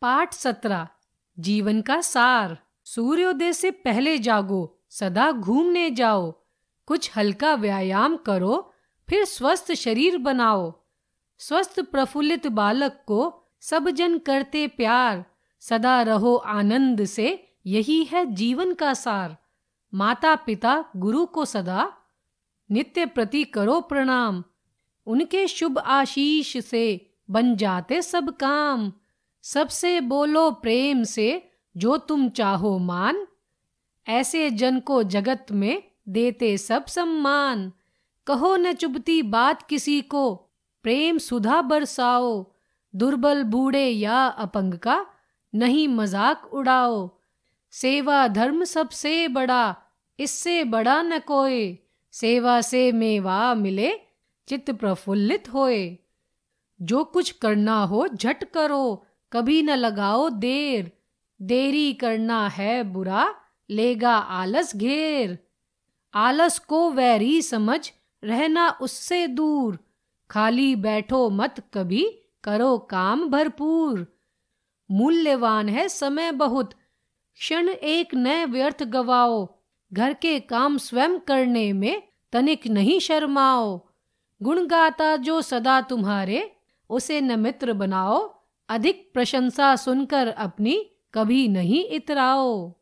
पाठ सत्रह जीवन का सार सूर्योदय से पहले जागो सदा घूमने जाओ कुछ हल्का व्यायाम करो फिर स्वस्थ शरीर बनाओ स्वस्थ प्रफुल्लित बालक को सब जन करते प्यार सदा रहो आनंद से यही है जीवन का सार माता पिता गुरु को सदा नित्य प्रति करो प्रणाम उनके शुभ आशीष से बन जाते सब काम सबसे बोलो प्रेम से जो तुम चाहो मान ऐसे जन को जगत में देते सब सम्मान कहो न चुभती बात किसी को प्रेम सुधा बरसाओ दुर्बल बूढ़े या अपंग का नहीं मजाक उड़ाओ सेवा धर्म सबसे बड़ा इससे बड़ा न कोई सेवा से मेवा मिले चित्त प्रफुल्लित होए जो कुछ करना हो झट करो कभी न लगाओ देर देरी करना है बुरा लेगा आलस घेर आलस को वैरी समझ रहना उससे दूर खाली बैठो मत कभी करो काम भरपूर मूल्यवान है समय बहुत क्षण एक न व्यर्थ गवाओ घर के काम स्वयं करने में तनिक नहीं शर्माओ गुण गाता जो सदा तुम्हारे उसे न मित्र बनाओ अधिक प्रशंसा सुनकर अपनी कभी नहीं इतराओ